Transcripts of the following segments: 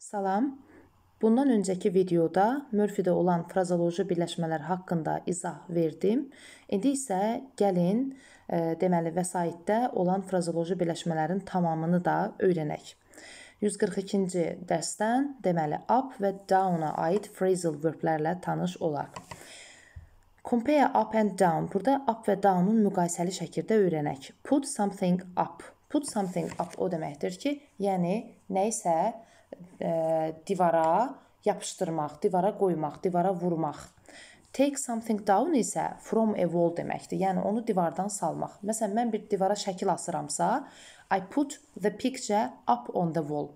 Salam. Bundan öncəki videoda Mörfidə olan frazoloji birləşmələr haqqında izah verdim. İndi isə gəlin, e, deməli, vəsaitdə olan frazoloji birləşmələrin tamamını da öyrənək. 142-ci dərsdən, deməli, up və down-a aid phrasal verblərlə tanış olaq. Compare up and down. Burada up və down-un müqayisəli şəkildə öyrənək. Put something up. Put something up o deməkdir ki, yəni nə isə ə, divara yapışdırmaq, divara qoymaq, divara vurmaq. Take something down isə from a wall deməkdir. Yəni onu divardan salmaq. Məsələn, mən bir divara şəkil asıramsa, I put the picture up on the wall.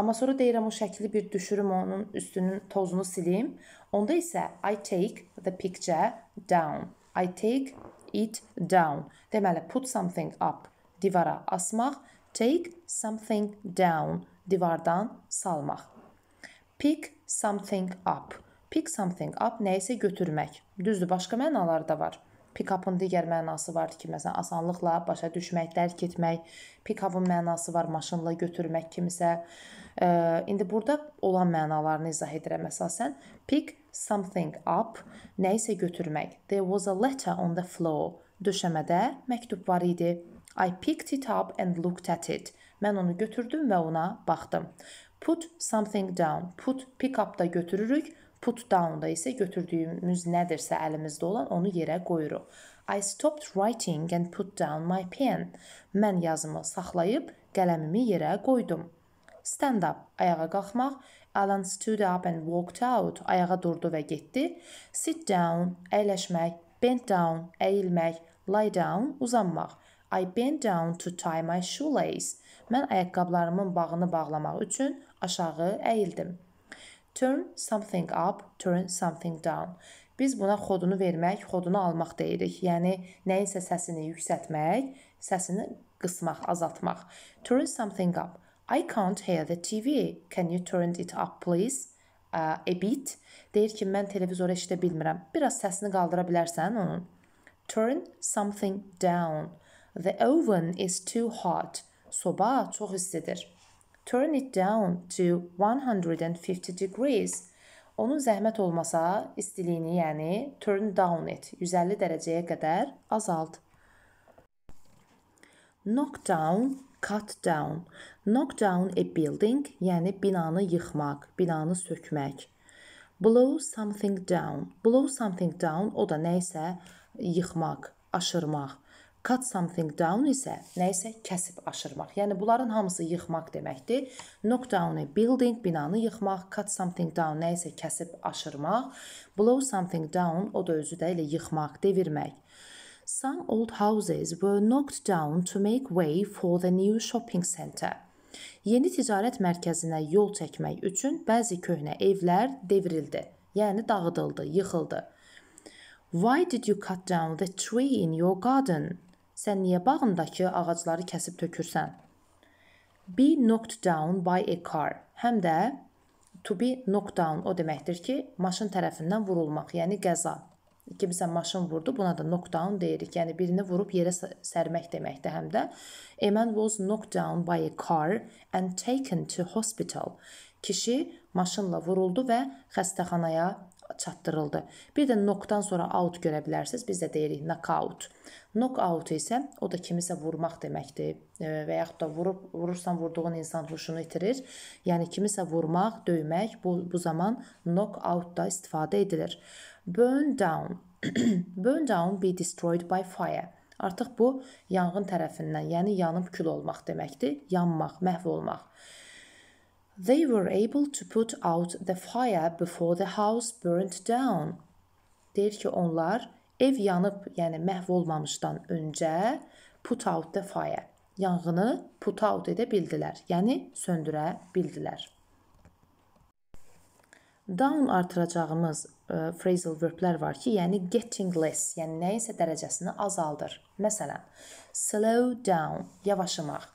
Amma sonra deyirəm o şəkli bir düşürüm, onun üstünün tozunu silim. Onda isə I take the picture down. I take it down. Deməli put something up divara asmaq, take something down divardan salmaq. Pick something up. Pick something up nəyisə götürmək. Düzdür, başqa mənalar da var. Pick up-ın digər mənası var ki, məsələn, asanlıqla başa düşmək, dərk etmək. Pick up-ın mənası var maşınla götürmək kimisə. E, indi burada olan mənalarını izah edirəm əsasən. Pick something up nəyisə götürmək. There was a letter on the floor. Döşəmədə məktub var idi. I picked it up and looked at it. Mən onu götürdüm və ona baxdım. Put something down. Put pick up da götürürük. Put down da isə götürdüyümüz nədirsə əlimizdə olan onu yerə qoyuruq. I stopped writing and put down my pen. Mən yazımı saxlayıb qələmimi yerə qoydum. Stand up ayağa qalxmaq. Alan stood up and walked out. Ayağa durdu və getdi. Sit down əyləşmək. Bend down əyilmək. Lie down uzanmaq. I bent down to tie my shoelace. Mən ayaqqabılarımın bağını bağlamaq üçün aşağı əyildim. Turn something up, turn something down. Biz buna xodunu vermək, xodunu almaq deyirik. Yəni nəyinsə səsini yüksəltmək, səsini qısmaq, azaltmaq. Turn something up. I can't hear the TV. Can you turn it up please? Uh, a bit. Deyir ki, mən televizoru eşidə bilmirəm. Biraz səsini qaldıra bilərsən onun. Turn something down. The oven is too hot soba çox istidir. Turn it down to 150 degrees. Onun zəhmət olmasa istiliyini, yəni turn down it 150 dərəcəyə qədər azalt. Knock down, cut down. Knock down a building, yəni binanı yıxmaq, binanı sökmək. Blow something down. Blow something down o da nə isə yıxmaq, aşırmaq. Cut something down isə nə isə kəsib aşırmaq. Yəni bunların hamısı yıxmaq deməkdir. Knock down a building binanı yıxmaq, cut something down nə isə kəsib aşırmaq, blow something down o da özü də elə yıxmaq, devirmək. Some old houses were knocked down to make way for the new shopping center. Yeni ticarət mərkəzinə yol çəkmək üçün bəzi köhnə evlər devrildi, yəni dağıdıldı, yıxıldı. Why did you cut down the tree in your garden? Sən niyə bağındakı ağacları kəsib tökürsən? Be knocked down by a car. Həm də to be knocked down o deməkdir ki, maşın tərəfindən vurulmaq, yəni qəza. Kimsə maşın vurdu, buna da knock down deyirik. Yəni birini vurub yerə sərmək deməkdir həm də. A man was knocked down by a car and taken to hospital. Kişi maşınla vuruldu və xəstəxanaya çatdırıldı. Bir də knockdan sonra out görə bilərsiniz. Biz də deyirik knockout. Knockout isə o da kimisə vurmaq deməkdir e, və yaxud da vurub vurursan vurduğun insan huşunu itirir. Yəni kimisə vurmaq, döymək bu bu zaman knockout da istifadə edilir. Burn down. Burn down be destroyed by fire. Artıq bu yanğın tərəfindən, yəni yanıb kül olmaq deməkdir, yanmaq, məhv olmaq. They were able to put out the fire before the house burned down. Deyir ki, onlar Ev yanıb, yəni məhv olmamışdan öncə put out the fire. Yanğını put out edə bildilər, yəni söndürə bildilər. Down artıracağımız e, phrasal verblər var ki, yəni getting less, yəni nəyinsə dərəcəsini azaldır. Məsələn, slow down, yavaşlamaq.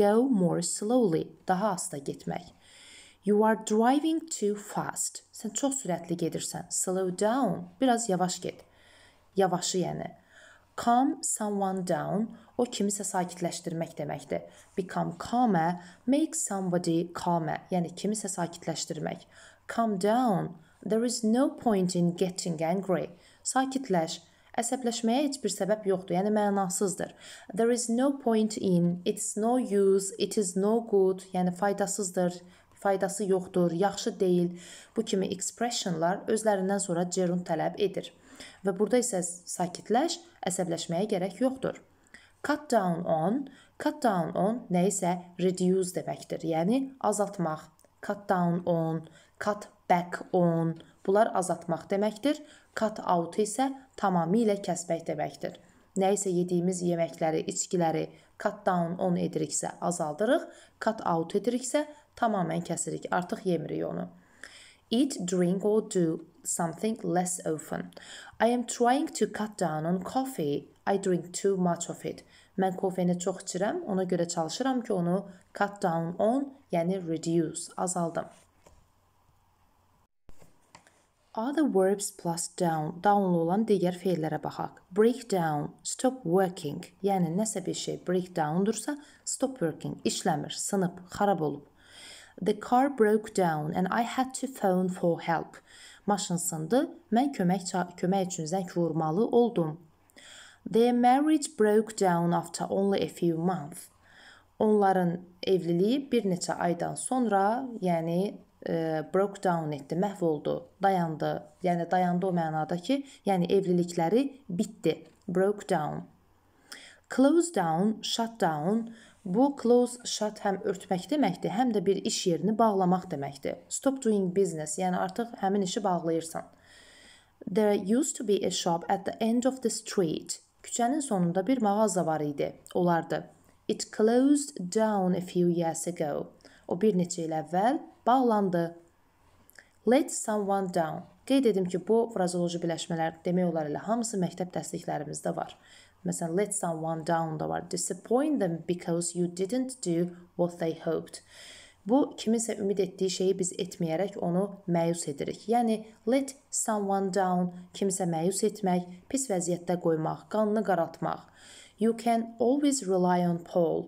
Go more slowly, daha asta getmək. You are driving too fast. Sən çox sürətli gedirsən. Slow down, biraz yavaş get. Yavaşı yəni. Calm someone down o kimisə sakitləşdirmək deməkdir. Become calmer, make somebody calmer, yəni kimisə sakitləşdirmək. Calm down. There is no point in getting angry. Sakitləş. Əsəbləşməyə heç bir səbəb yoxdur, yəni mənasızdır. There is no point in, it's no use, it is no good, yəni faydasızdır, faydası yoxdur, yaxşı deyil. Bu kimi expressionlar özlərindən sonra gerund tələb edir. Və burada isə sakitləş, əsəbləşməyə gərək yoxdur. Cut down on, cut down on nə isə reduce deməkdir. Yəni azaltmaq. Cut down on, cut back on. Bunlar azaltmaq deməkdir. Cut out isə tamamilə kəsmək deməkdir. Nə isə yediyimiz yeməkləri, içkiləri cut down on ediriksə azaldırıq, cut out ediriksə tamamilə kəsirik, artıq yemirik onu eat, drink, or do something less often. I am trying to cut down on coffee. I drink too much of it. Mən kofeni çox içirəm, ona görə çalışıram ki, onu cut down on, yəni reduce, azaldım. Other verbs plus down, downlu olan digər feillərə baxaq. Break down, stop working, yəni nəsə bir şey break down-dursa, stop working, işləmir, sınıb, xarab olub. The car broke down and I had to phone for help. Maşın sındı. Mən kömək kömək üçün zəng vurmalı oldum. Their marriage broke down after only a few months. Onların evliliyi bir neçə aydan sonra, yəni e, broke down etdi, məhv oldu, dayandı. Yəni dayandı o mənada ki, yəni evlilikləri bitdi. Broke down. Close down, shut down Bu close shut həm örtmək deməkdir, həm də bir iş yerini bağlamaq deməkdir. Stop doing business, yəni artıq həmin işi bağlayırsan. There used to be a shop at the end of the street. Küçənin sonunda bir mağaza var idi. Olardı. It closed down a few years ago. O bir neçə il əvvəl bağlandı. Let someone down. Qeyd edim ki, bu frazoloji birləşmələr demək olar elə hamısı məktəb dərsliklərimizdə var. Məsələn, let someone down da var. Disappoint them because you didn't do what they hoped. Bu kiminsə ümid etdiyi şeyi biz etməyərək onu məyus edirik. Yəni let someone down, kimsə məyus etmək, pis vəziyyətdə qoymaq, qanını qaraltmaq. You can always rely on Paul.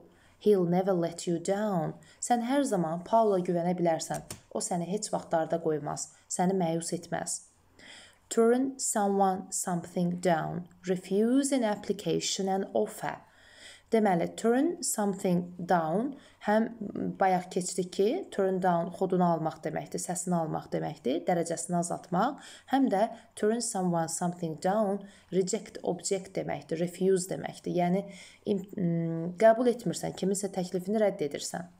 He'll never let you down. Sən hər zaman Paula güvənə bilərsən. O səni heç vaxt darda qoymaz, səni məyus etməz turn someone something down, refuse an application and offer. Deməli, turn something down həm bayaq keçdik ki, turn down xodunu almaq deməkdir, səsini almaq deməkdir, dərəcəsini azaltmaq, həm də turn someone something down reject object deməkdir, refuse deməkdir. Yəni mm, qəbul etmirsən, kiminsə təklifini rədd edirsən.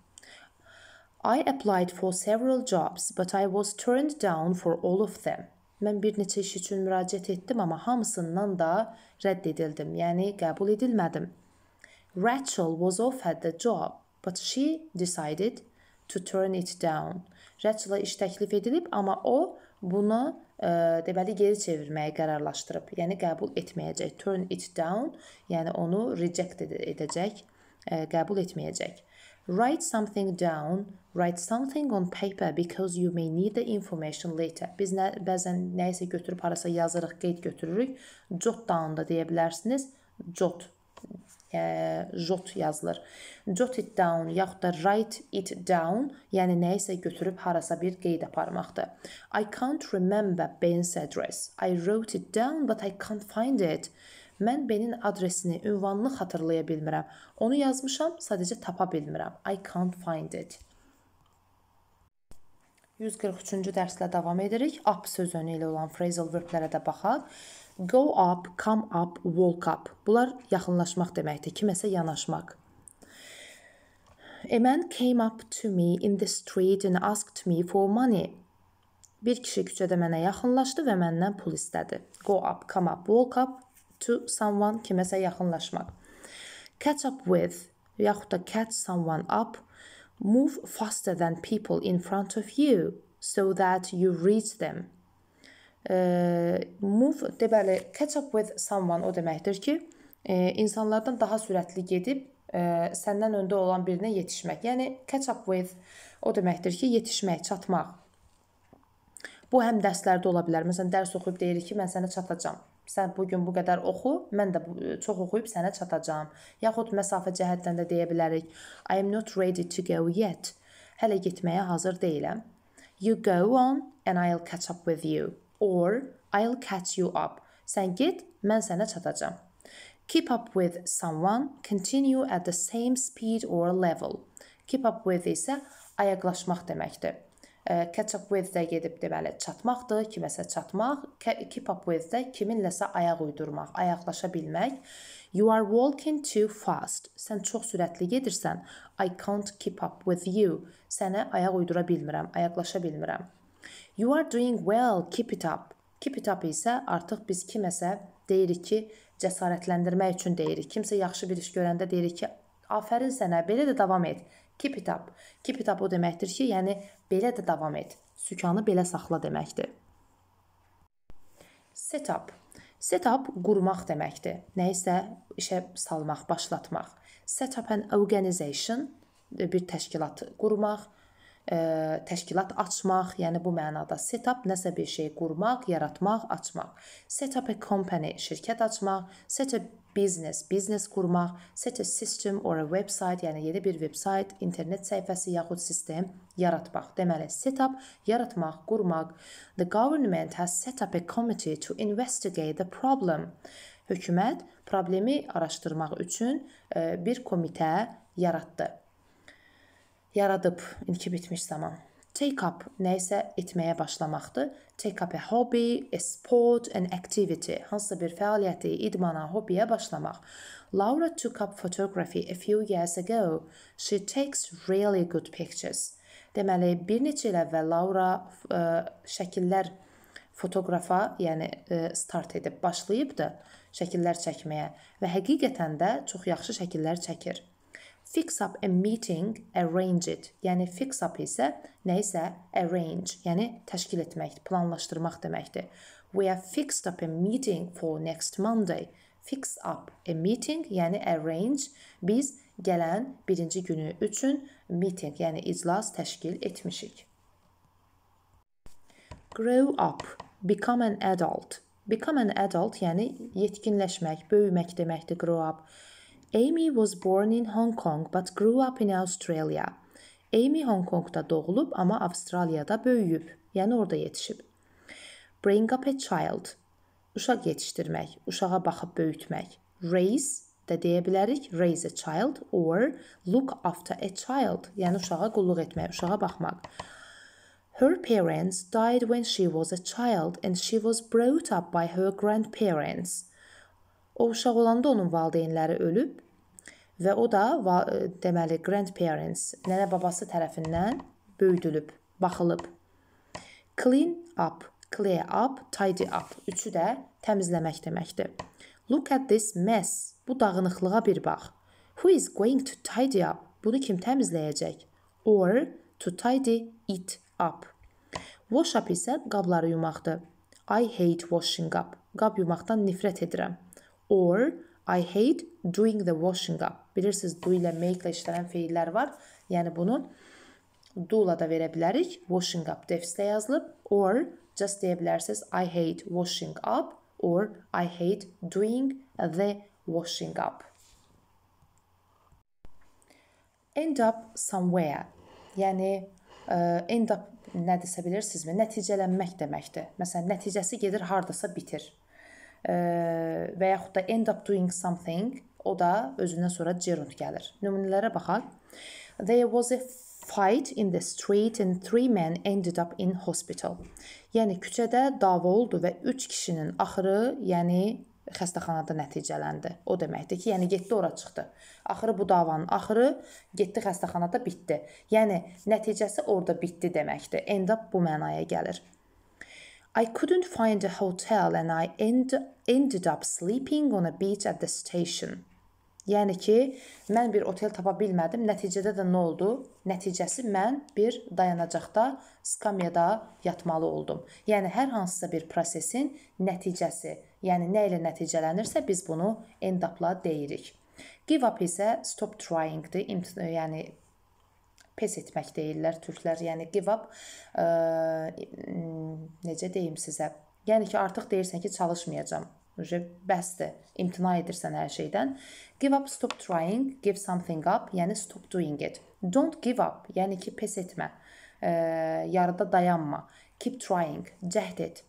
I applied for several jobs, but I was turned down for all of them. Mən bir neçə iş üçün müraciət etdim, amma hamısından da rədd edildim, yəni qəbul edilmədim. Rachel was offered the job, but she decided to turn it down. Rachel-a iş təklif edilib, amma o bunu ə, e, deməli geri çevirməyi qərarlaşdırıb. Yəni qəbul etməyəcək. Turn it down, yəni onu reject edəcək, ə, e, qəbul etməyəcək. Write something down, write something on paper because you may need the information later. Biz nə bəzən nəyisə götürüb harasa yazırıq, qeyd götürürük. Jot down da deyə bilərsiniz. Jot ə, e, jot yazılır. Jot it down yaxud da write it down, yəni nəyisə götürüb harasa bir qeyd aparmaqdır. I can't remember Ben's address. I wrote it down but I can't find it. Mən B-nin adresini, ünvanını xatırlaya bilmirəm. Onu yazmışam, sadəcə tapa bilmirəm. I can't find it. 143-cü dərslə davam edirik. Up söz önü ilə olan phrasal verblərə də baxaq. Go up, come up, walk up. Bunlar yaxınlaşmaq deməkdir, kiməsə yanaşmaq. A man came up to me in the street and asked me for money. Bir kişi küçədə mənə yaxınlaşdı və məndən pul istədi. Go up, come up, walk up to someone kiməsə yaxınlaşmaq. Catch up with yaxud da catch someone up move faster than people in front of you so that you reach them. E, move deməli catch up with someone o deməkdir ki, e, insanlardan daha sürətli gedib e, səndən öndə olan birinə yetişmək. Yəni catch up with o deməkdir ki, yetişmək, çatmaq. Bu həm dərslərdə ola bilər. Məsələn, dərs oxuyub deyirik ki, mən sənə çatacağam sən bu gün bu qədər oxu, mən də e, çox oxuyub sənə çatacağam. Yaxud məsafə cəhətdən də deyə bilərik. I am not ready to go yet. Hələ getməyə hazır deyiləm. You go on and I'll catch up with you or I'll catch you up. Sən get, mən sənə çatacağam. Keep up with someone, continue at the same speed or level. Keep up with isə ayaqlaşmaq deməkdir catch up with-də gedib deməli çatmaqdır, kiməsə çatmaq, keep up with-də kiminləsə ayaq uydurmaq, ayaqlaşa bilmək. You are walking too fast. Sən çox sürətli gedirsən. I can't keep up with you. Sənə ayaq uydura bilmirəm, ayaqlaşa bilmirəm. You are doing well. Keep it up. Keep it up isə artıq biz kiməsə deyirik ki, cəsarətləndirmək üçün deyirik. Kimsə yaxşı bir iş görəndə deyirik ki, afərin sənə, belə də davam et. Keep it up. Keep it up o deməkdir ki, yəni Belə də davam et. Sükanı belə saxla deməkdir. Setup. Setup qurmaq deməkdir. Nə isə işə salmaq, başlatmaq. Set up an organization bir təşkilat qurmaq, ə, təşkilat açmaq, yəni bu mənada setup nəsə bir şey qurmaq, yaratmaq, açmaq. Set up a company, şirkət açmaq, set up business, biznes qurmaq, set a system or a website, yəni yeni bir vebsayt, internet səhifəsi yaxud sistem yaratmaq. Deməli, set up yaratmaq, qurmaq. The government has set up a committee to investigate the problem. Hökumət problemi araşdırmaq üçün ə, bir komitə yaratdı yaradıb ilki bitmiş zaman. Take up nəyisə etməyə başlamaqdır. Take up a hobby, a sport, an activity. Hansısa bir fəaliyyəti, idmana, hobiyə başlamaq. Laura took up photography a few years ago. She takes really good pictures. Deməli, bir neçə il əvvəl Laura ə, şəkillər fotoqrafa, yəni ə, start edib başlayıbdı şəkillər çəkməyə və həqiqətən də çox yaxşı şəkillər çəkir. Fix up a meeting, arrange it. Yəni fix up isə nə isə arrange, yəni təşkil etmək, planlaşdırmaq deməkdir. We have fixed up a meeting for next Monday. Fix up a meeting, yəni arrange. Biz gələn birinci günü üçün meeting, yəni iclas təşkil etmişik. Grow up, become an adult. Become an adult, yəni yetkinləşmək, böyümək deməkdir grow up. Amy was born in Hong Kong but grew up in Australia. Amy Hong Kongda doğulub, amma Avstraliyada böyüyüb, yəni orada yetişib. Bring up a child. Uşaq yetişdirmək, uşağa baxıb böyütmək. Raise də deyə bilərik raise a child or look after a child, yəni uşağa qulluq etmək, uşağa baxmaq. Her parents died when she was a child and she was brought up by her grandparents. O uşaq olanda onun valideynləri ölüb və o da e, deməli grandparents, nənə babası tərəfindən böyüdülüb, baxılıb. Clean up, clear up, tidy up üçü də təmizləmək deməkdir. Look at this mess. Bu dağınıqlığa bir bax. Who is going to tidy up? Bunu kim təmizləyəcək? Or to tidy it up. Wash up isə qabları yumaqdır. I hate washing up. Qab yumaqdan nifrət edirəm. Or I hate doing the washing up. Bilirsiniz, do ilə make ilə işlənən feillər var. Yəni bunun do ilə də verə bilərik. Washing up defsdə yazılıb. Or just deyə bilərsiniz I hate washing up or I hate doing the washing up. End up somewhere. Yəni ə, e, end up nədirsə bilirsinizmi? Nəticələnmək deməkdir. Məsələn, nəticəsi gedir hardasa bitir və yaxud da end up doing something, o da özündən sonra gerund gəlir. Nümunələrə baxaq. There was a fight in the street and three men ended up in hospital. Yəni küçədə dava oldu və 3 kişinin axırı, yəni xəstəxanada nəticələndi. O deməkdir ki, yəni getdi ora çıxdı. Axırı bu davanın axırı getdi xəstəxanada bitdi. Yəni nəticəsi orada bitdi deməkdir. End up bu mənaya gəlir. I couldn't find a hotel and I end, ended up sleeping on a beach at the station. Yəni ki, mən bir otel tapa bilmədim. Nəticədə də nə oldu? Nəticəsi mən bir dayanacaqda, skamyada yatmalı oldum. Yəni hər hansısa bir prosesin nəticəsi, yəni nə ilə nəticələnirsə biz bunu end up-la deyirik. Give up isə stop trying-dir. Yəni pes etmək deyirlər türklər, yəni give up ə, e, necə deyim sizə? Yəni ki, artıq deyirsən ki, çalışmayacağam. Uje bəsdir. İmtina edirsən hər şeydən. Give up, stop trying, give something up, yəni stop doing it. Don't give up, yəni ki, pes etmə. Ə, e, yarıda dayanma. Keep trying, cəhd et.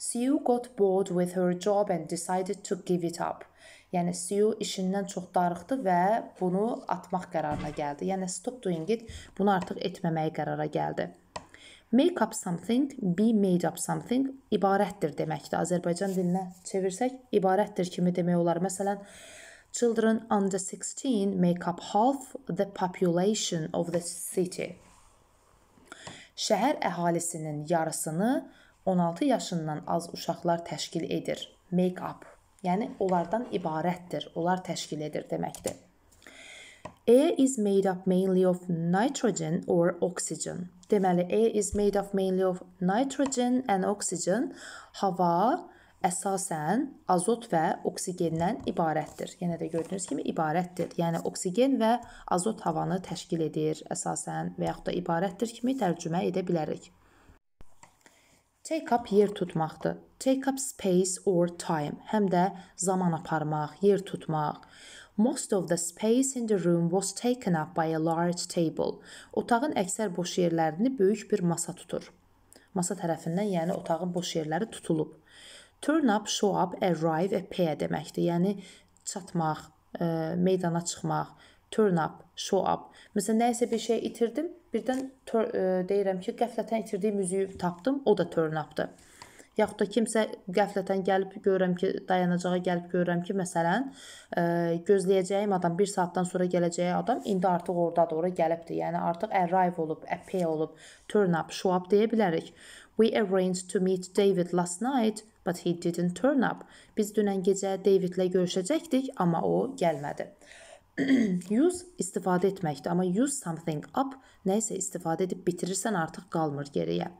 Sue got bored with her job and decided to give it up. Yəni CEO işindən çox darıxdı və bunu atmaq qərarına gəldi. Yəni stop doing it bunu artıq etməməyi qərara gəldi. Make up something, be made up something ibarətdir deməkdir. Azərbaycan dilinə çevirsək, ibarətdir kimi demək olar. Məsələn, children under 16 make up half the population of the city. Şəhər əhalisinin yarısını 16 yaşından az uşaqlar təşkil edir. Make up Yəni onlardan ibarətdir. Onlar təşkil edir deməkdir. Air is made up mainly of nitrogen or oxygen. Deməli air is made up mainly of nitrogen and oxygen. Hava əsasən azot və oksigendən ibarətdir. Yenə də gördüyünüz kimi ibarətdir. Yəni oksigen və azot havanı təşkil edir əsasən və yaxud da ibarətdir kimi tərcümə edə bilərik. Take up yer tutmaqdır. Take up space or time, həm də zaman aparmaq, yer tutmaq. Most of the space in the room was taken up by a large table. Otağın əksər boş yerlərini böyük bir masa tutur. Masa tərəfindən, yəni otağın boş yerləri tutulub. Turn up, show up, arrive, appear deməkdir. Yəni çatmaq, ə, e, meydana çıxmaq turn up, show up. Məsələn, nəyisə bir şey itirdim, birdən tör, e, deyirəm ki, qəflətən itirdiyim üzüyü tapdım, o da turn up-dır. Yaxud da kimsə qəflətən gəlib görürəm ki, dayanacağa gəlib görürəm ki, məsələn, e, gözləyəcəyim adam 1 saatdan sonra gələcəyi adam indi artıq ordadır, ora gəlibdir. Yəni artıq arrive olub, appear olub, turn up, show up deyə bilərik. We arranged to meet David last night, but he didn't turn up. Biz dünən gecə Davidlə görüşəcəkdik, amma o gəlmədi use istifadə etməkdir, amma use something up nəyisə istifadə edib bitirirsən artıq qalmır geriyə.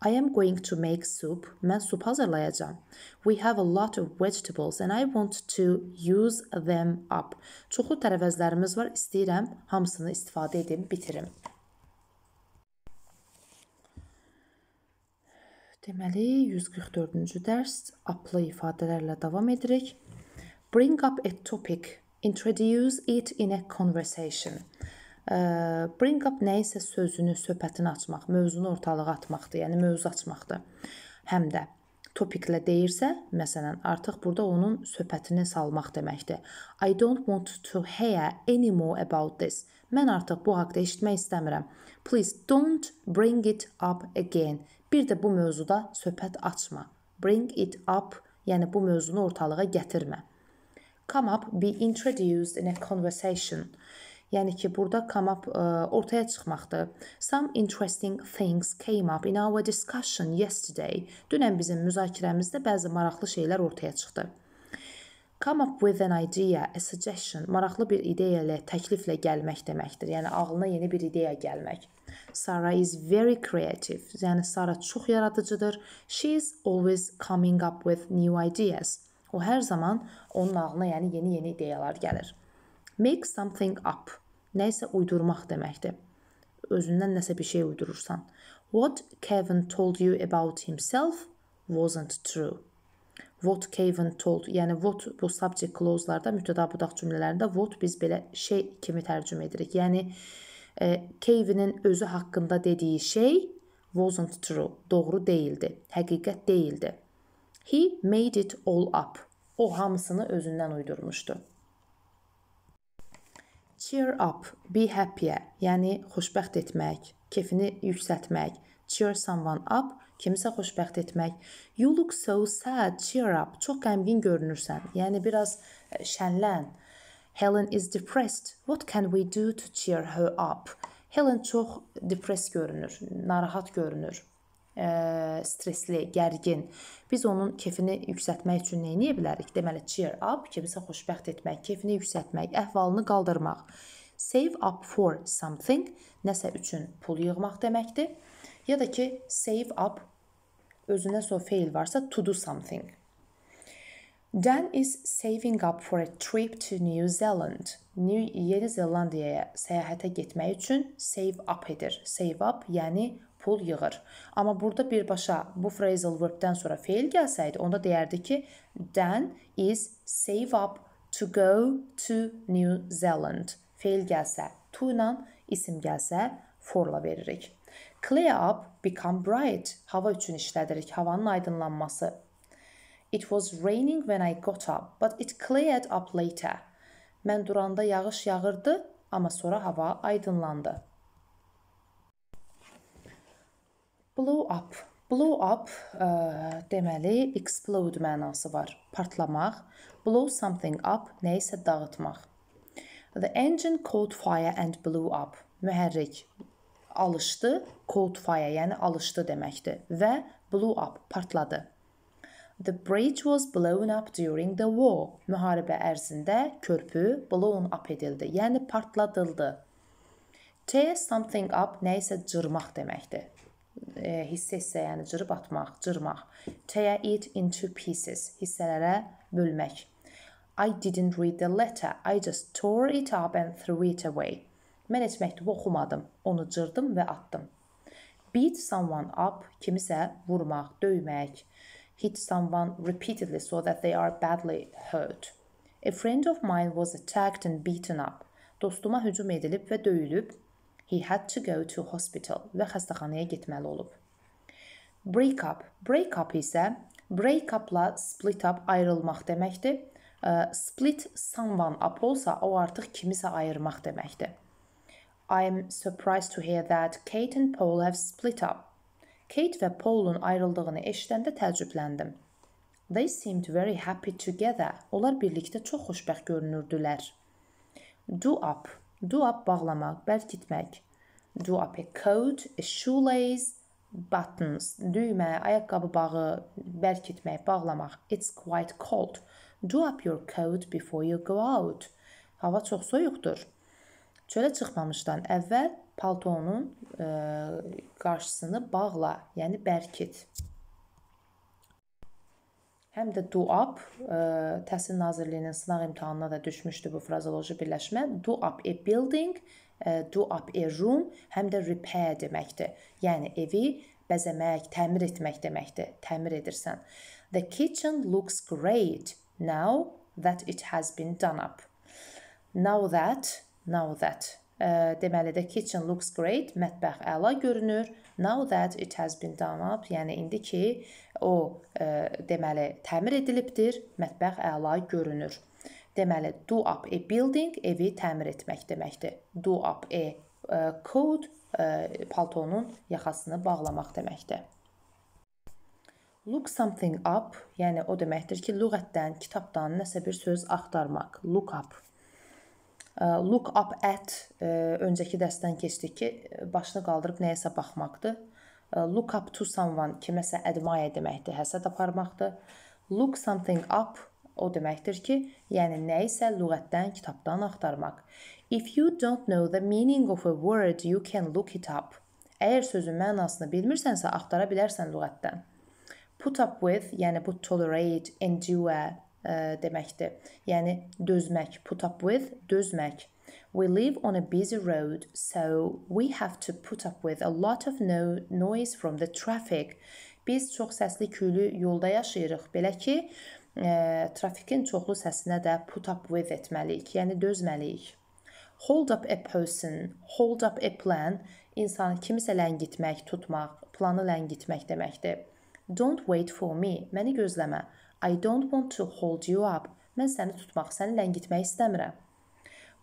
I am going to make soup. Mən sup hazırlayacağam. We have a lot of vegetables and I want to use them up. Çoxlu tərəvəzlərimiz var. İstəyirəm hamısını istifadə edib bitirim. Deməli, 144-cü dərs aplı ifadələrlə davam edirik. Bring up a topic Introduce it in a conversation. Bring up nəyisə sözünü, söhbətini açmaq, mövzunu ortalığa atmaqdır, yəni mövzu açmaqdır. Həm də topiklə deyirsə, məsələn, artıq burada onun söhbətini salmaq deməkdir. I don't want to hear any more about this. Mən artıq bu haqqda eşitmək istəmirəm. Please don't bring it up again. Bir də bu mövzuda söhbət açma. Bring it up, yəni bu mövzunu ortalığa gətirmə come up be introduced in a conversation. Yəni ki, burada come up ə, e, ortaya çıxmaqdır. Some interesting things came up in our discussion yesterday. Dünən bizim müzakirəmizdə bəzi maraqlı şeylər ortaya çıxdı. Come up with an idea, a suggestion, maraqlı bir ideya ilə, təkliflə gəlmək deməkdir. Yəni ağlına yeni bir ideya gəlmək. Sara is very creative. Yəni Sara çox yaradıcıdır. She is always coming up with new ideas. O hər zaman onun ağlına yəni yeni-yeni ideyalar gəlir. Make something up. Nə isə uydurmaq deməkdir. Özündən nəsə bir şey uydurursan. What Kevin told you about himself wasn't true. What Kevin told, yəni what bu subject clause-larda mübtəda budaq cümlələrində what biz belə şey kimi tərcümə edirik. Yəni e, Kevinin özü haqqında dediyi şey wasn't true, doğru deyildi, həqiqət deyildi. He made it all up. O hamısını özündən uydurmuşdu. Cheer up, be happy, yəni xoşbəxt etmək, kefini yüksəltmək. Cheer someone up, kimisə xoşbəxt etmək. You look so sad, cheer up. Çox qəmgin görünürsən. Yəni biraz e, şənlən. Helen is depressed. What can we do to cheer her up? Helen çox depress görünür, narahat görünür ə, stresli, gərgin, biz onun kefini yüksəltmək üçün nə edə bilərik? Deməli, cheer up, kimisə xoşbəxt etmək, kefini yüksəltmək, əhvalını qaldırmaq. Save up for something nəsə üçün pul yığmaq deməkdir. Ya da ki, save up özünə so fail varsa to do something. Dan is saving up for a trip to New Zealand. New Yeni Zelandiyaya səyahətə getmək üçün save up edir. Save up, yəni pul yığır. Amma burada birbaşa bu phrasal verbdən sonra feil gəlsəydi, onda deyərdi ki, Dan is save up to go to New Zealand. Feil gəlsə to ilə, isim gəlsə forla veririk. Clear up, become bright. Hava üçün işlədirik, havanın aydınlanması. It was raining when I got up, but it cleared up later. Mən duranda yağış yağırdı, amma sonra hava aydınlandı. Blow up. Blow up ə, e, deməli explode mənası var. Partlamaq. Blow something up nə isə dağıtmaq. The engine caught fire and blew up. Mühərrik alışdı, caught fire, yəni alışdı deməkdir və blew up partladı. The bridge was blown up during the war. Müharibə ərzində körpü blown up edildi, yəni partladıldı. Tear something up nə isə cırmaq deməkdir e, hissə-hissə, yəni cırıb atmaq, cırmaq. Tear it into pieces, hissələrə bölmək. I didn't read the letter. I just tore it up and threw it away. Mən heç məktubu oxumadım. Onu cırdım və atdım. Beat someone up kimisə vurmaq, döymək. Hit someone repeatedly so that they are badly hurt. A friend of mine was attacked and beaten up. Dostuma hücum edilib və döyülüb. He had to go to hospital və xəstəxanaya getməli olub. Break up. Break up isə break up-la split up ayrılmaq deməkdir. Split someone up olsa, o artıq kimisə ayırmaq deməkdir. I'm surprised to hear that Kate and Paul have split up. Kate və Paulun ayrıldığını eşidəndə təəccübləndim. They seemed very happy together. Onlar birlikdə çox xoşbəxt görünürdülər. Do up Duap bağlamaq, bərkitmək. Duap a e coat, a e shoelace, buttons, düymə, ayaqqabı bağı, bərkitmək, bağlamaq. It's quite cold. Duap your coat before you go out. Hava çox soyuqdur. Çölə çıxmamışdan əvvəl paltonun ə, e, qarşısını bağla, yəni bərkit. Həm də DUAP e, Təhsil Nazirliyinin sınaq imtahanına da düşmüşdü bu frazoloji birləşmə. DUAP a building, e, DUAP a room, həm də repair deməkdir. Yəni evi bəzəmək, təmir etmək deməkdir. Təmir edirsən. The kitchen looks great now that it has been done up. Now that, now that deməli də kitchen looks great, mətbəx əla görünür. Now that it has been done up, yəni indi ki o ə, deməli təmir edilibdir, mətbəx əla görünür. Deməli do up a building evi təmir etmək deməkdir. Do up a coat paltonun yaxasını bağlamaq deməkdir. Look something up, yəni o deməkdir ki, lüğətdən, kitabdan nəsə bir söz axtarmaq. Look up Look up at öncəki dərsdən keçdik ki, başını qaldırıb nəyəsə baxmaqdır. Look up to someone kiməsə admire deməkdir, həsəd aparmaqdır. Look something up o deməkdir ki, yəni nə isə lüğətdən, kitabdan axtarmaq. If you don't know the meaning of a word, you can look it up. Əgər sözün mənasını bilmirsənsə, axtara bilərsən lüğətdən. Put up with, yəni bu tolerate, endure, deməkdir. Yəni dözmək, put up with, dözmək. We live on a busy road, so we have to put up with a lot of no noise from the traffic. Biz çox səsli küylü yolda yaşayırıq. Belə ki, ə, trafikin çoxlu səsinə də put up with etməliyik, yəni dözməliyik. Hold up a person, hold up a plan insanı kimisə ləngitmək, tutmaq, planı ləngitmək deməkdir. Don't wait for me, məni gözləmə. I don't want to hold you up. Mən səni tutmaq, səni ləngitmək istəmirəm.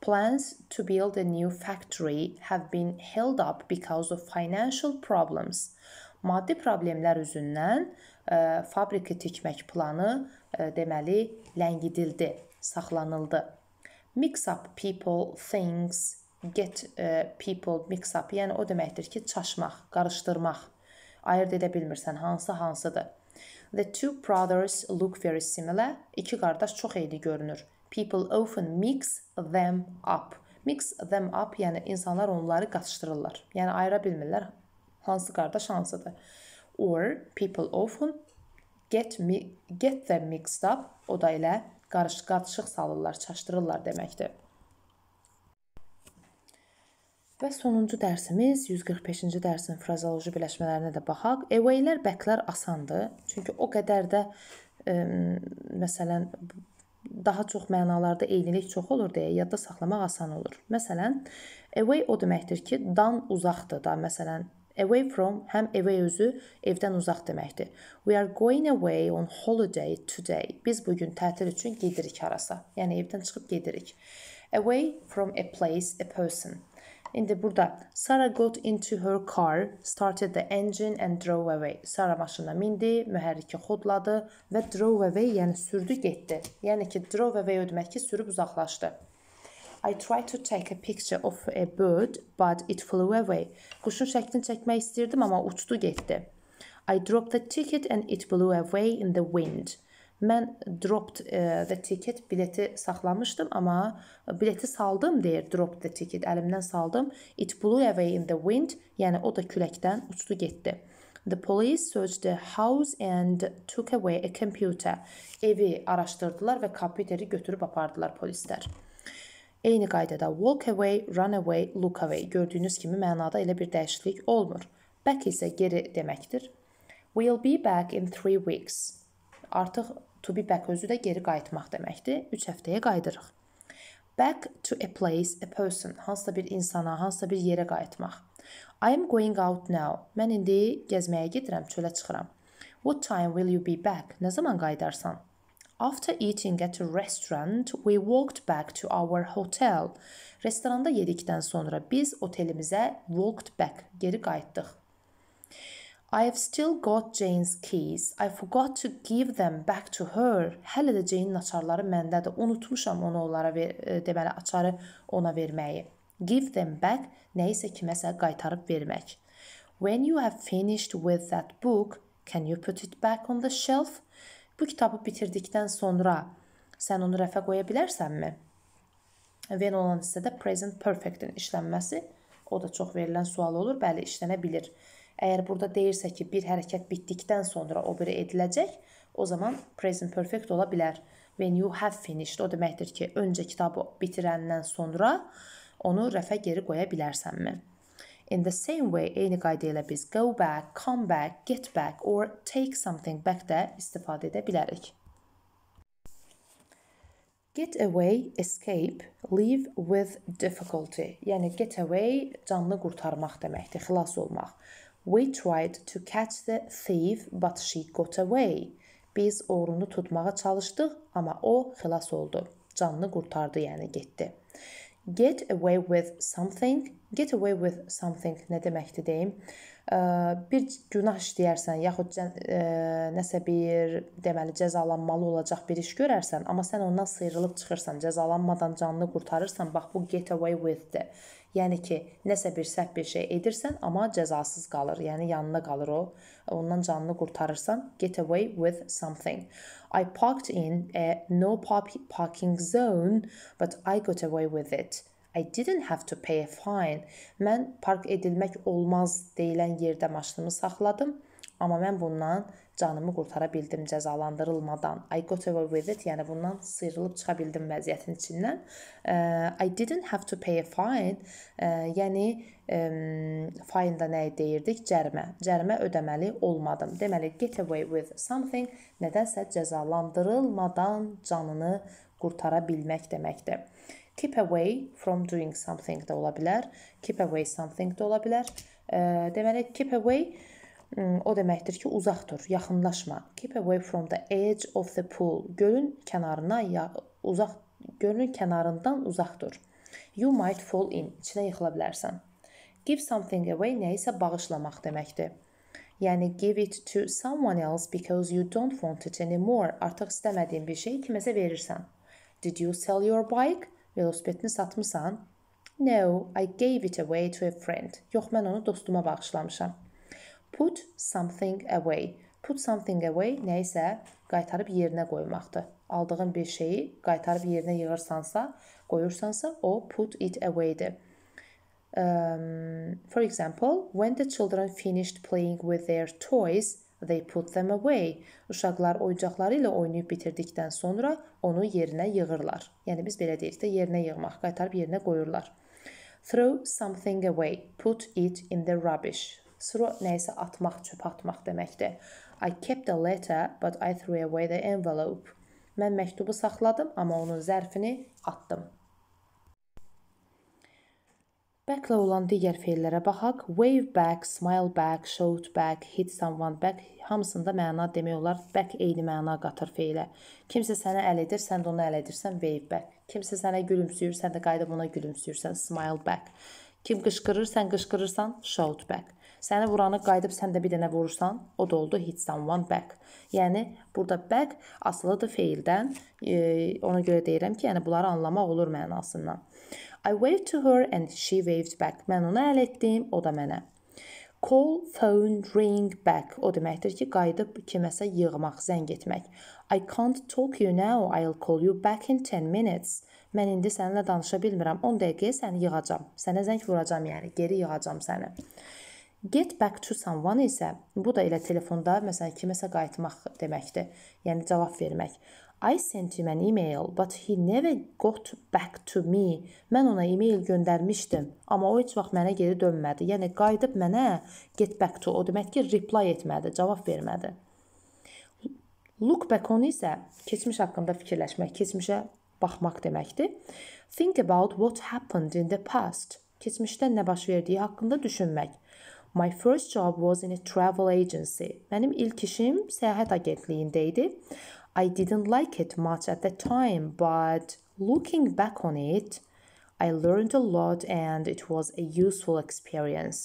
Plans to build a new factory have been held up because of financial problems. Maddi problemlər üzündən ə, e, fabrika tikmək planı ə, e, deməli ləngidildi, saxlanıldı. Mix up people, things, get ə, e, people mix up, yəni o deməkdir ki, çaşmaq, qarışdırmaq. Ayırd edə bilmirsən hansı hansıdır. The two brothers look very similar. İki qardaş çox eyni görünür. People often mix them up. Mix them up, yəni insanlar onları qatışdırırlar. Yəni ayıra bilmirlər hansı qardaş hansıdır. Or people often get me get them mixed up. O da ilə qarışıq qatışıq salırlar, çaşdırırlar deməkdir. Və sonuncu dərsimiz 145-ci dərsin frazoloji birləşmələrinə də baxaq. Away-lər back-lər asandır. Çünki o qədər də ə, məsələn daha çox mənalarda eynilik çox olur deyə yadda saxlamaq asan olur. Məsələn, away o deməkdir ki, dan uzaqdır da. Məsələn, away from həm away özü evdən uzaq deməkdir. We are going away on holiday today. Biz bu gün tətil üçün gedirik harasa. Yəni evdən çıxıb gedirik. Away from a place, a person. İndi burada Sara got into her car, started the engine and drove away. Sara maşına mindi, mühərriki xodladı və drove away, yəni sürdü getdi. Yəni ki, drove away o demək ki, sürüb uzaqlaşdı. I tried to take a picture of a bird, but it flew away. Quşun şəklini çəkmək istirdim, amma uçdu getdi. I dropped the ticket and it blew away in the wind. Mən dropped e, the ticket bileti saxlamışdım, amma bileti saldım deyir dropped the ticket. Əlimdən saldım. It blew away in the wind, yəni o da küləkdən uçdu getdi. The police searched the house and took away a computer. Evi araşdırdılar və kompüteri götürüb apardılar polislər. Eyni qaydada walk away, run away, look away gördüyünüz kimi mənada elə bir dəyişiklik olmur. Back isə geri deməkdir. We'll be back in 3 weeks. Artıq to be back özü də geri qayıtmaq deməkdir. 3 həftəyə qayıdırıq. Back to a place, a person, hansısa bir insana, hansısa bir yerə qayıtmaq. I am going out now. Mən indi gəzməyə gedirəm, çölə çıxıram. What time will you be back? Nə zaman qayıdarsan? After eating at a restaurant, we walked back to our hotel. Restoranda yedikdən sonra biz otelimizə walked back, geri qayıtdıq. I've still got Jane's keys. I forgot to give them back to her. Hələ də Jane'in açarları məndədir. Unutmuşam onu onlara ver, e, deməli açarı ona verməyi. Give them back nə isə kiməsə qaytarıb vermək. When you have finished with that book, can you put it back on the shelf? Bu kitabı bitirdikdən sonra sən onu rəfə qoya bilərsənmi? When olan hissədə present perfect-in işlənməsi o da çox verilən sual olur. Bəli, işlənə bilər. Əgər burada deyirsə ki, bir hərəkət bitdikdən sonra o biri ediləcək, o zaman present perfect ola bilər. When you have finished o deməkdir ki, öncə kitabı bitirəndən sonra onu rəfə geri qoya bilərsənmi? In the same way, eyni qayda ilə biz go back, come back, get back or take something back də istifadə edə bilərik. Get away, escape, leave with difficulty. Yəni get away canlı qurtarmaq deməkdir, xilas olmaq. We tried to catch the thief, but she got away. Biz oğrunu tutmağa çalışdıq, amma o xilas oldu. Canını qurtardı, yəni getdi. Get away with something. Get away with something nə deməkdir deyim? Bir günah işləyərsən, yaxud ə, nəsə bir deməli cəzalanmalı olacaq bir iş görərsən, amma sən ondan sıyrılıb çıxırsan, cəzalanmadan canını qurtarırsan, bax bu get away with-dir. Yəni ki, nəsə bir səhv bir şey edirsən, amma cəzasız qalır. Yəni yanında qalır o. Ondan canını qurtarırsan. Get away with something. I parked in a no parking zone, but I got away with it. I didn't have to pay a fine. Mən park edilmək olmaz deyilən yerdə maşınımı saxladım Amma mən bundan canımı qurtara bildim cəzalandırılmadan. I got away with it, yəni bundan sıyrılıb çıxa bildim vəziyyətin içindən. I didn't have to pay a fine. Yəni fine-da nə deyirdik? Cərimə. Cərimə ödəməli olmadım. Deməli get away with something nədənsə cəzalandırılmadan canını qurtara bilmək deməkdir. Keep away from doing something də ola bilər. Keep away something də ola bilər. Deməli keep away o deməkdir ki, uzaq dur, yaxınlaşma. Keep away from the edge of the pool. Gölün kənarına ya uzaq gölün kənarından uzaq dur. You might fall in. İçinə yıxıla bilərsən. Give something away nə isə bağışlamaq deməkdir. Yəni give it to someone else because you don't want it anymore. Artıq istəmədiyin bir şeyi kiməsə verirsən. Did you sell your bike? Velosipedini satmısan? No, I gave it away to a friend. Yox, mən onu dostuma bağışlamışam. Put something away. Put something away nə isə qaytarıb yerinə qoymaqdır. Aldığın bir şeyi qaytarıb yerinə yığırsansa, qoyursansa, o put it away-dir. Um, for example, when the children finished playing with their toys, they put them away. Uşaqlar oyuncaqları ilə oynayıb bitirdikdən sonra onu yerinə yığırlar. Yəni biz belə deyirik də, yerinə yığmaq, qaytarıb yerinə qoyurlar. Throw something away. Put it in the rubbish. Throw nəyisə atmaq, çöp atmaq deməkdir. I kept the letter, but I threw away the envelope. Mən məktubu saxladım, amma onun zərfini atdım. Backlə olan digər feillərə baxaq. Wave back, smile back, shout back, hit someone back hamısında məna demək olar back eyni məna qatır feilə. Kimsə sənə əl edir, sən də onu əl edirsən, wave back. Kimsə sənə gülümsüyür, sən də qayıdıb ona gülümsüyürsən, smile back. Kim qışqırır, sən qışqırırsan, shout back. Səni vuranı qayıdıb sən də bir dənə vurursan, o da oldu hits someone back. Yəni burada back asılıdır feildən. E, ona görə deyirəm ki, yəni bunları anlamaq olur mənasından. I waved to her and she waved back. Mən ona əl etdim, o da mənə. Call phone ring back. O deməkdir ki, qayıdıb kiməsə yığmaq, zəng etmək. I can't talk you now. I'll call you back in 10 minutes. Mən indi səninlə danışa bilmirəm. 10 dəqiqəyə səni yığacam. Sənə zəng vuracam, yəni geri yığacam səni. Get back to someone isə bu da elə telefonda məsələn kiməsə qayıtmaq deməkdir. Yəni cavab vermək. I sent him an email, but he never got back to me. Mən ona e-mail göndərmişdim, amma o heç vaxt mənə geri dönmədi. Yəni qayıdıb mənə get back to o demək ki, reply etmədi, cavab vermədi. Look back on isə keçmiş haqqında fikirləşmək, keçmişə baxmaq deməkdir. Think about what happened in the past. Keçmişdə nə baş verdiyi haqqında düşünmək. My first job was in a travel agency. Mənim ilk işim səyahət agentliyində idi. I didn't like it much at the time, but looking back on it, I learned a lot and it was a useful experience.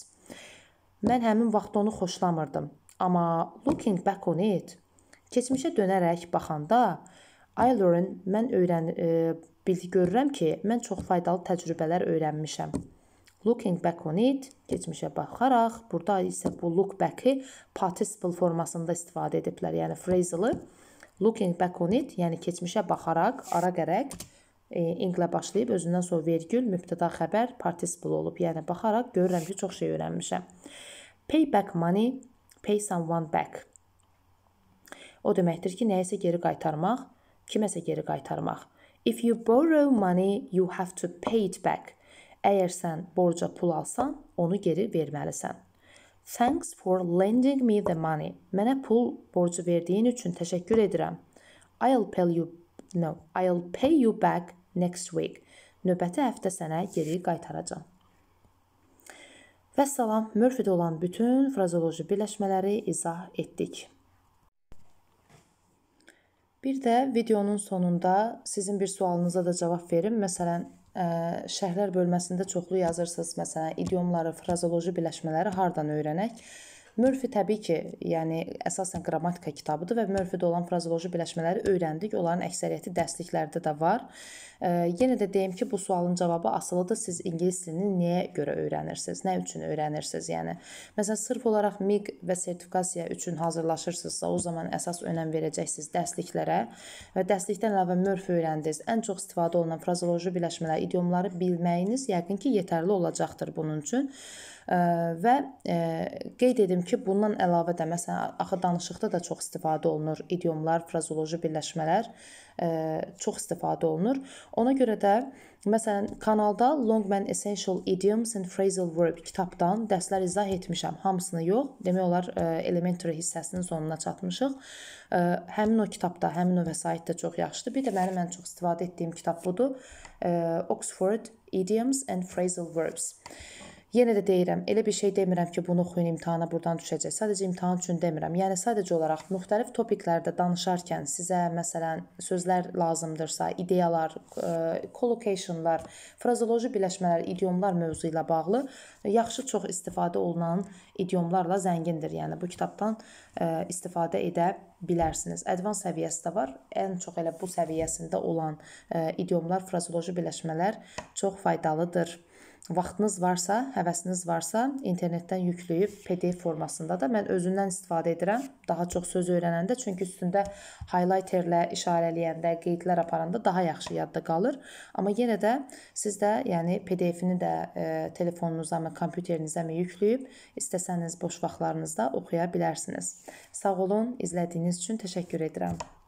Mən həmin vaxt onu xoşlamırdım, amma looking back on it, keçmişə dönərək baxanda I learn mən öyrən e, bilgi görürəm ki, mən çox faydalı təcrübələr öyrənmişəm. Looking back on it, keçmişə baxaraq, burada isə bu look back-i participle formasında istifadə ediblər. Yəni, phrasal-ı looking back on it, yəni keçmişə baxaraq, ara qərək, e, inglə başlayıb, özündən sonra vergül, mübtəda xəbər, participle olub. Yəni, baxaraq görürəm ki, çox şey öyrənmişəm. Pay back money, pay someone back. O deməkdir ki, nəyəsə geri qaytarmaq, kiməsə geri qaytarmaq. If you borrow money, you have to pay it back. Əgər sən borca pul alsan, onu geri verməlisən. Thanks for lending me the money. Mənə pul borcu verdiyin üçün təşəkkür edirəm. I'll pay you no, I'll pay you back next week. Növbəti həftə sənə geri qaytaracağam. Və salam, Murphy-də olan bütün frazoloji birləşmələri izah etdik. Bir də videonun sonunda sizin bir sualınıza da cavab verim. Məsələn, ə, şərhlər bölməsində çoxlu yazırsınız, məsələn, idiomları, frazoloji birləşmələri hardan öyrənək? Murphy təbii ki, yəni əsasən qrammatika kitabıdır və Murphy-də olan frazoloji birləşmələri öyrəndik. Onların əksəriyyəti dərsliklərdə də var. E, yenə də deyim ki, bu sualın cavabı asılıdır. Siz ingilis dilini niyə görə öyrənirsiniz? Nə üçün öyrənirsiniz? Yəni məsələn, sırf olaraq MIQ və sertifikasiya üçün hazırlaşırsınızsa, o zaman əsas önəm verəcəksiniz dərsliklərə və dərslikdən əlavə Murphy öyrəndiniz. Ən çox istifadə olunan frazoloji birləşmələr, idiomları bilməyiniz yəqin ki, yetərli olacaqdır bunun üçün. Və e, qeyd edim ki, bundan əlavə də məsələn axı danışıqda da çox istifadə olunur idiomlar, frazoloji birləşmələr e, çox istifadə olunur. Ona görə də məsələn kanalda Longman Essential Idioms and Phrasal Verb kitabdan dərslər izah etmişəm. Hamısını yox, demək olar e, elementary hissəsinin sonuna çatmışıq. Həmin o kitabda, həmin o vəsait də çox yaxşıdır. Bir də mənim ən çox istifadə etdiyim kitab budur. Oxford Idioms and Phrasal Verbs. Yenə də deyirəm, elə bir şey demirəm ki, bunu oxuyun imtahana burdan düşəcək. Sadəcə imtahan üçün demirəm. Yəni sadəcə olaraq müxtəlif topiklərdə danışarkən sizə məsələn sözlər lazımdırsa, ideyalar, e, collocationlar, frazoloji birləşmələr, idiomlar mövzu ilə bağlı yaxşı çox istifadə olunan idiomlarla zəngindir. Yəni bu kitabdan e, istifadə edə bilərsiniz. Advanced səviyyəsi də var. Ən çox elə bu səviyyəsində olan e, idiomlar, frazoloji birləşmələr çox faydalıdır vaxtınız varsa, həvəsiniz varsa, internetdən yükləyib PDF formasında da mən özündən istifadə edirəm. Daha çox söz öyrənəndə, çünki üstündə highlighterlə işarələyəndə, qeydlər aparanda daha yaxşı yadda qalır. Amma yenə də siz də, yəni PDF-ini də e, telefonunuza mı, kompüterinizə mi yükləyib istəsəniz boş vaxtlarınızda oxuya bilərsiniz. Sağ olun, izlədiyiniz üçün təşəkkür edirəm.